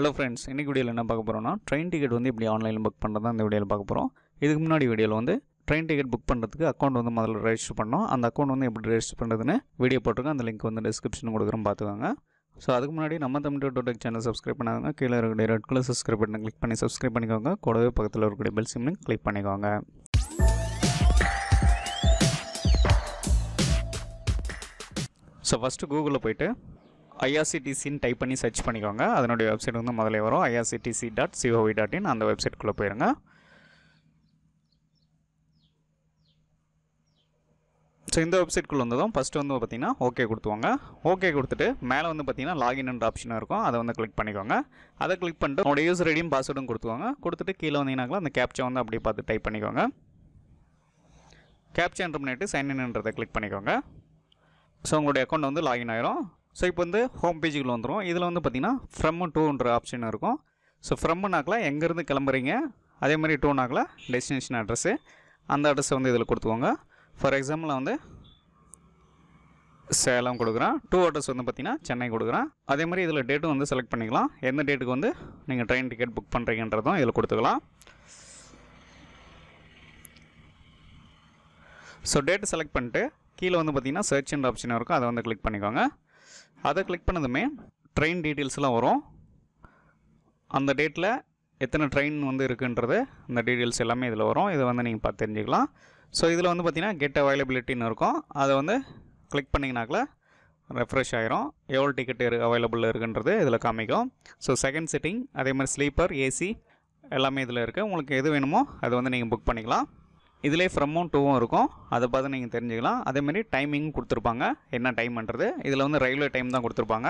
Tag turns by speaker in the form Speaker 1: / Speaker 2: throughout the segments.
Speaker 1: hello friends இன்றைக்கி வீடியோவில் என்ன பார்க்க போகிறோம்னா ட்ரெயின் டிக்கெட் வந்து இப்படி ஆன்லைனில் புக் தான் இந்த வீடியோவில் பார்க்க போகிறோம் இதுக்கு முன்னாடி வீடியோவில் வந்து ட்ரெயின் டிக்கெட் புக் பண்ணுறதுக்கு அக்கௌண்ட் வந்து முதல்ல ரெஜிஸ்டர் பண்ணோம் அந்த அக்கௌண்ட் வந்து எப்படி ரெஜிஸ்டர் பண்ணுறதுன்னு வீடியோ போட்டிருக்கோம் அந்த லிங்க் வந்து டிஸ்கிரிப்ஷன் கொடுக்குறோம் பார்த்துக்கோங்க ஸோ அதுக்கு முன்னாடி நம்ம தமிழ் டோட்டெக் சேனல் சப்ஸ்கிரைப் பண்ணாங்க கீழே இருக்கக்கூடிய ரெட் கலர் சப்ஸ்கிரைப் பண்ணி கிளிக் பண்ணி சப்ஸ்கிரைப் பண்ணிக்கோங்க கூடவே பக்கத்தில் இருக்கக்கூடிய பெல் சிம்னு கிளிக் பண்ணிக்கோங்க ஸோ ஃபஸ்ட்டு கூகுளில் போயிட்டு ஐஆர்சிடிசின்னு டைப் பண்ணி சர்ச் பண்ணிக்கோங்க அதனுடைய வெப்சைட் வந்து முதலே வரும் ஐஆர்சிடிசி டாட் சிஓவி டாட் இன் அந்த வெப்சைட்குள்ளே போயிருங்க ஸோ இந்த வெப்சைட்குள்ளே வந்ததும் ஃபஸ்ட்டு வந்து பார்த்திங்கன்னா ஓகே கொடுத்துவாங்க ஓகே கொடுத்துட்டு மேலே வந்து பார்த்திங்கன்னா லாகின்ன்ற ஆப்ஷனாக இருக்கும் அதை வந்து கிளிக் பண்ணிக்கோங்க அதை கிளிக் பண்ணிட்டு உங்களோட யூஸ் ரெடியும் பாஸ்வேர்டும் கொடுத்துவாங்க கொடுத்துட்டு கீழே வந்தீங்கன்னாக்கா அந்த கேப்ச்சா வந்து அப்படி பார்த்து டைப் பண்ணிக்கோங்க கேப்ச்சா என்ட்ரு சைன் சைன்இன்ன்றதை கிளிக் பண்ணிக்கோங்க ஸோ உங்களுடைய அக்கௌண்ட் வந்து லாகின் ஆகிரும் ஸோ இப்போ வந்து ஹோம் பேஜுக்குள்ளே வந்துடும் இதில் வந்து பார்த்தீங்கன்னா ஃப்ரம் டூன்ற ஆப்ஷன் இருக்கும் ஸோ ஃப்ரம்னாக்கில் எங்கேருந்து கிளம்புறீங்க அதே மாதிரி டூனாக்கில் டெஸ்டினேஷன் அட்ரஸ்ஸு அந்த அட்ரஸை வந்து இதில் கொடுத்துக்கோங்க ஃபார் எக்ஸாம்பிள் வந்து சேலம் கொடுக்குறேன் டூ அட்ரஸ் வந்து பார்த்திங்கன்னா சென்னை கொடுக்குறேன் அதே மாதிரி இதில் டேட்டும் வந்து செலக்ட் பண்ணிக்கலாம் எந்த டேட்டுக்கு வந்து நீங்கள் ட்ரெயின் டிக்கெட் புக் பண்ணுறீங்கன்றதும் இதில் கொடுத்துக்கலாம் ஸோ டேட்டு செலக்ட் பண்ணிட்டு கீழே வந்து பார்த்திங்கன்னா சர்ச்ன்ற ஆப்ஷன் இருக்கும் அதை வந்து கிளிக் பண்ணிக்கோங்க அதை கிளிக் பண்ணதுமே ட்ரெயின் டீட்டெயில்ஸ்லாம் வரும் அந்த டேட்டில் எத்தனை ட்ரெயின் வந்து இருக்குன்றது அந்த டீட்டெயில்ஸ் எல்லாமே இதில் வரும் இதை வந்து நீங்கள் பார்த்து தெரிஞ்சுக்கலாம் ஸோ இதில் வந்து பார்த்திங்கன்னா கெட் அவைலபிலிட்டின்னு இருக்கும் அதை வந்து கிளிக் பண்ணிங்கனாக்கில் ரெஃப்ரெஷ் ஆகிரும் எவ்வளோ டிக்கெட் இரு அவைலபிள் இருக்குன்றது இதில் காமிக்கும் ஸோ செகண்ட் சிட்டிங் அதே மாதிரி ஸ்லீப்பர் ஏசி எல்லாமே இதில் இருக்குது உங்களுக்கு எது வேணுமோ அதை வந்து நீங்கள் புக் பண்ணிக்கலாம் இதிலே ஃப்ரம்மும் டூவும் இருக்கும் அதை பார்த்து நீங்கள் தெரிஞ்சுக்கலாம் அதேமாரி டைமிங் கொடுத்துருப்பாங்க என்ன டைம்ன்றது இதில் வந்து ரயில்வே டைம் தான் கொடுத்துருப்பாங்க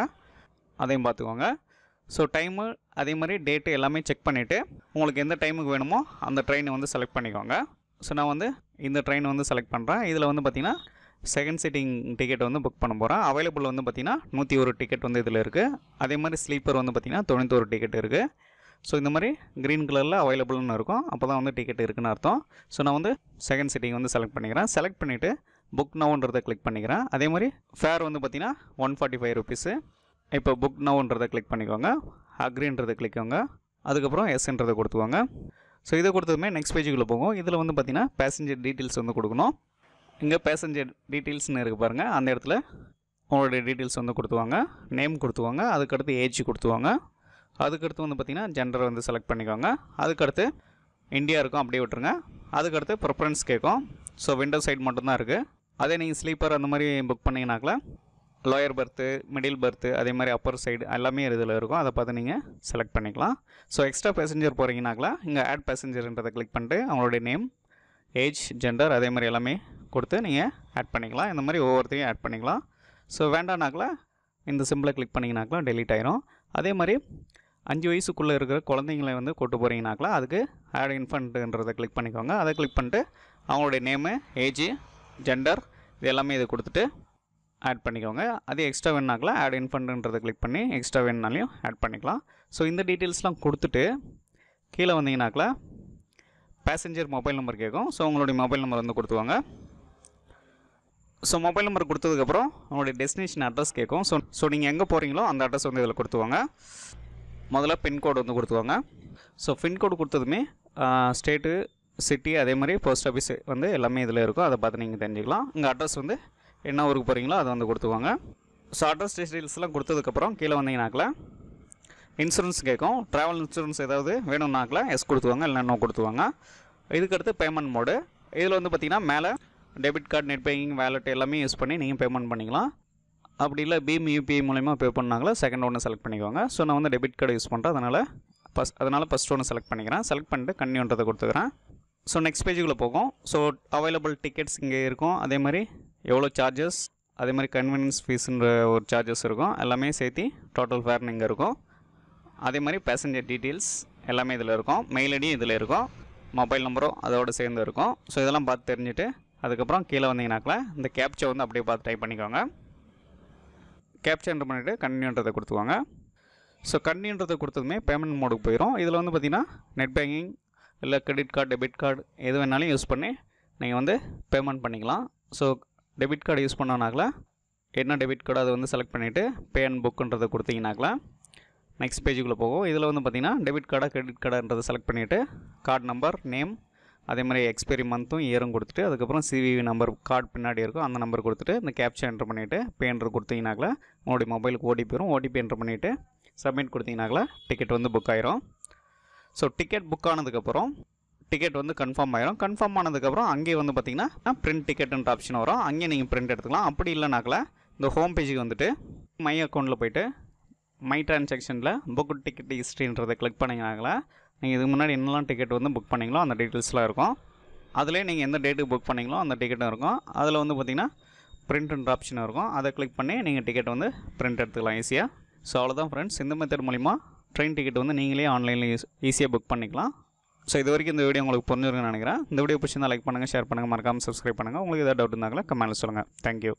Speaker 1: அதையும் பார்த்துக்கோங்க ஸோ டைமு அதே மாதிரி டேட்டு எல்லாமே செக் பண்ணிவிட்டு உங்களுக்கு எந்த டைமுக்கு வேணுமோ அந்த ட்ரெயினை வந்து செலக்ட் பண்ணிக்கோங்க ஸோ நான் வந்து இந்த ட்ரெயினை வந்து செலக்ட் பண்ணுறேன் இதில் வந்து பார்த்திங்கன்னா செகண்ட் சீட்டிங் டிக்கெட் வந்து புக் பண்ண போகிறேன் அவைலபிள் வந்து பார்த்திங்கன்னா நூற்றி ஒரு டிக்கெட் வந்து இதில் இருக்குது அதே மாதிரி ஸ்லீப்பர் வந்து பார்த்திங்கன்னா தொண்ணூத்தோரு டிக்கெட் இருக்குது ஸோ இந்த மாதிரி க்ரீன் கலரில் அவைலபிள்னு இருக்கும் அப்போ தான் வந்து டிக்கெட் இருக்குன்னு அர்த்தம் ஸோ நான் வந்து செகண்ட் சிட்டிங் வந்து செலக்ட் பண்ணிக்கிறேன் செலக்ட் பண்ணிவிட்டு புக் நவுன்றதை கிளிக் பண்ணிக்கிறேன் அதே மாதிரி ஃபேர் வந்து பார்த்திங்கன்னா ஒன் ஃபார்ட்டி ஃபைவ் ருபீஸு இப்போ புக் நவுன்றதை கிளிக் பண்ணிக்கோங்க அக்ரின்றதை கிளிக்கோங்க அதுக்கப்புறம் எஸ்ன்றதை கொடுத்துக்கோங்க ஸோ இதை கொடுத்ததுமே நெக்ஸ்ட் பேஜுக்குள்ளே போகும் இதில் வந்து பார்த்திங்கன்னா பேசஞ்சர் டீட்டெயில்ஸ் வந்து கொடுக்கணும் இங்கே பேசஞ்சர் டீட்டெயில்ஸ்னு இருக்குது பாருங்கள் அந்த இடத்துல உங்களுடைய டீட்டெயில்ஸ் வந்து கொடுத்துவாங்க நேம் கொடுத்துவாங்க அதுக்கடுத்து ஏஜ் கொடுத்துவாங்க அதுக்கடுத்து வந்து பார்த்தீங்கன்னா ஜெண்டர் வந்து செலக்ட் பண்ணிக்கோங்க அதுக்கடுத்து இந்தியா இருக்கும் அப்படியே விட்டுருங்க அதுக்கடுத்து ப்ரிஃபரன்ஸ் கேட்கும் ஸோ விண்டோ சைட் மட்டும்தான் இருக்குது அதே நீங்கள் ஸ்லீப்பர் அந்த மாதிரி புக் பண்ணிங்கனாக்கல லோயர் பர்த்து மிடில் பர்த்து அதே மாதிரி அப்பர் சைடு எல்லாமே இதில் இருக்கும் அதை பார்த்து நீங்கள் செலக்ட் பண்ணிக்கலாம் ஸோ எக்ஸ்ட்ரா பேசஞ்சர் போகிறீங்கனாக்கல இங்கே ஆட் பேசஞ்சர்ன்றதை கிளிக் பண்ணிட்டு அவங்களுடைய நேம் ஏஜ் ஜெண்டர் அதே மாதிரி எல்லாமே கொடுத்து நீங்கள் ஆட் பண்ணிக்கலாம் இந்த மாதிரி ஒவ்வொருத்தையும் ஆட் பண்ணிக்கலாம் ஸோ வேண்டானாக்கில் இந்த சிம்பிளை கிளிக் பண்ணிங்கனாக்கலாம் டெலீட் ஆயிரும் அதே மாதிரி அஞ்சு வயசுக்குள்ளே இருக்கிற குழந்தைங்களை வந்து கூட்டு போகிறீங்கனாக்கலாம் அதுக்கு ஆட் இன்ஃபண்ட்டுன்றதை கிளிக் பண்ணிக்கோங்க அதை கிளிக் பண்ணிட்டு அவங்களுடைய நேமு ஏஜு ஜெண்டர் இது எல்லாமே இது கொடுத்துட்டு ஆட் பண்ணிக்கோங்க அது எக்ஸ்ட்ரா வேணுனாக்கலாம் ஆட் இன்ஃபண்ட்டுன்றதை கிளிக் பண்ணி எக்ஸ்ட்ரா வேணுனாலையும் ஆட் பண்ணிக்கலாம் ஸோ இந்த டீட்டெயில்ஸ்லாம் கொடுத்துட்டு கீழே வந்தீங்கனாக்கலாம் பேசஞ்சர் மொபைல் நம்பர் கேட்கும் ஸோ உங்களுடைய மொபைல் நம்பர் வந்து கொடுத்துவாங்க ஸோ மொபைல் நம்பர் கொடுத்ததுக்கப்புறம் உங்களுடைய டெஸ்டினேஷன் அட்ரஸ் கேட்கும் ஸோ ஸோ நீங்கள் எங்கே போகிறீங்களோ அந்த அட்ரஸ் வந்து இதில் கொடுத்துவாங்க முதல்ல பின்கோடு வந்து கொடுத்துக்கோங்க ஸோ பின்கோடு கொடுத்ததுமே ஸ்டேட்டு சிட்டி அதே மாதிரி போஸ்ட் ஆஃபீஸ் வந்து எல்லாமே இதில் இருக்கும் அதை பார்த்து நீங்கள் தெரிஞ்சுக்கலாம் உங்கள் அட்ரஸ் வந்து என்ன ஊருக்கு போகிறீங்களோ அதை வந்து கொடுத்துக்கோங்க ஸோ அட்ரஸ் டீட்டெயில்ஸ்லாம் கொடுத்ததுக்கப்புறம் கீழே வந்தீங்கன்னாக்கில் இன்சூரன்ஸ் கேட்கும் ட்ராவல் இன்சூரன்ஸ் ஏதாவது வேணும்னாக்கில் எஸ் கொடுத்துவாங்க இல்லைன்னா கொடுத்துவாங்க இதுக்கடுத்து பேமெண்ட் மோடு இதில் வந்து பார்த்திங்கன்னா மேலே debit card net banking wallet எல்லாமே யூஸ் பண்ணி நீங்கள் பேமெண்ட் பண்ணிக்கலாம் அப்படி இல்லை பீம் யூபிஐ மூலிமா பே பண்ணாங்களா செகண்ட் ஒன்று செலக்ட் பண்ணிக்கோங்க ஸோ நான் வந்து டெபிட் கார்டு யூஸ் பண்ணுறேன் அதனால் ஃபஸ்ட் அதனால் ஃபஸ்ட் ஒன்று செலக்ட் பண்ணிக்கிறேன் செலக்ட் பண்ணிட்டு கன்னியூன்றதை கொடுத்துக்கிறேன் ஸோ நெக்ஸ்ட் பேஜுக்குள்ளே போகும் ஸோ அவைலபிள் டிக்கெட்ஸ் இங்கே இருக்கும் அதே மாதிரி எவ்வளோ சார்ஜஸ் அதே மாதிரி கன்வீனியன்ஸ் ஃபீஸுன்ற ஒரு சார்ஜஸ் இருக்கும் எல்லாமே சேர்த்து டோட்டல் ஃபேர்னு இங்கே இருக்கும் அதே மாதிரி பேசஞ்சர் டீட்டெயில்ஸ் எல்லாமே இதில் இருக்கும் மெயில் ஐடியும் இதில் இருக்கும் மொபைல் நம்பரும் அதோடு சேர்ந்து இருக்கும் ஸோ இதெல்லாம் பார்த்து தெரிஞ்சுட்டு அதுக்கப்புறம் கீழே வந்தீங்கனாக்கில் இந்த கேப்ச்சை வந்து அப்படியே பார்த்து டைப் பண்ணிக்கோங்க கேப்சர் பண்ணிவிட்டு கன்னியூன்றதை கொடுத்துவாங்க ஸோ கன்னியூன்றதை கொடுத்ததுமே பேமெண்ட் மோடுக்கு போயிடும் இதில் வந்து பார்த்திங்கன்னா நெட் பேங்கிங் இல்லை கிரெடிட் கார்டு டெபிட் கார்டு எது வேணாலும் யூஸ் பண்ணி நீங்கள் வந்து பேமெண்ட் பண்ணிக்கலாம் ஸோ டெபிட் கார்டு யூஸ் பண்ணோனாக்கல என்ன டெபிட் கார்டு அதை வந்து செலக்ட் பண்ணிவிட்டு பே அண்ட் புக்குன்றதை கொடுத்தீங்கனாக்கல நெக்ஸ்ட் பேஜுக்குள்ளே போகும் இதில் வந்து பார்த்திங்கன்னா டெபிட் கார்டாக கிரெடிட் கார்டுன்றதை செலக்ட் பண்ணிவிட்டு கார்டு நம்பர் நேம் அதே மாதிரி எக்ஸ்பைரி மந்த்தும் இயரும் கொடுத்துட்டு அதுக்கப்புறம் சிவிவி நம்பர் கார்டு பின்னாடி இருக்கும் அந்த நம்பர் கொடுத்துட்டு இந்த கேப்ச்சர் என்ட்ரு பண்ணிவிட்டு பே என்ட்ரு கொடுத்தீங்கனாக்கா உங்களுடைய மொபைலுக்கு ஓடிபி வரும் ஓடிபி என்ட்ரு பண்ணிவிட்டு சப்மிட் கொடுத்தீங்கனாக்கா டிக்கெட் வந்து புக் ஆயிரும் ஸோ டிக்கெட் புக் ஆனதுக்கப்புறம் டிக்கெட் வந்து கன்ஃபார்ம் ஆயிரும் கன்ஃபார்ம் ஆனதுக்கப்புறம் அங்கேயே வந்து பார்த்திங்கன்னா பிரிண்ட் டிக்கெட்டுன்ற ஆப்ஷன் வரும் அங்கேயே நீங்கள் பிரிண்ட் எடுத்துக்கலாம் அப்படி இல்லைனாக்கில் இந்த ஹோம் பேஜுக்கு வந்துட்டு மை அக்கௌண்ட்டில் போயிட்டு மை டிரான்சாக்ஷனில் புக் டிக்கெட் ஹிஸ்ட்ரின்றதை கிளிக் பண்ணிங்கனாங்களா நீங்கள் இதுக்கு முன்னாடி என்னெல்லாம் டிக்கெட் வந்து புக் பண்ணிங்களோ அந்த டீட்டெயில்ஸ்லாம் இருக்கும் அதிலே நீங்கள் எந்த டேட்டுக்கு புக் பண்ணிங்களோ அந்த டிக்கெட்டும் இருக்கும் அதில் வந்து பார்த்திங்கன்னா பிரிண்ட்ன்ற ஆப்ஷன் இருக்கும் அதை கிளிக் பண்ணி நீங்கள் டிக்கெட் வந்து பிரிண்ட் எடுத்துக்கலாம் ஈஸியாக ஸோ அவ்வளோதான் ஃப்ரெண்ட்ஸ் இந்த மெத்தட் மூலிமா ட்ரெயின் டிக்கெட் வந்து நீங்களே ஆன்லைனில் ஈஸியாக புக் பண்ணிக்கலாம் ஸோ இது வரைக்கும் இந்த வீடியோ உங்களுக்கு புரிஞ்சிருக்குன்னு நினைக்கிறேன் இந்த வீடியோ பிடிச்சிருந்தால் லைக் பண்ணுங்கள் ஷேர் பண்ணுங்கள் மறக்காமல் சப்ஸ்கிரைப் பண்ணுங்கள் உங்களுக்கு ஏதாவது டவுட் இருந்தாங்களா கமெண்ட்டில் சொல்லுங்கள் தேங்க்யூ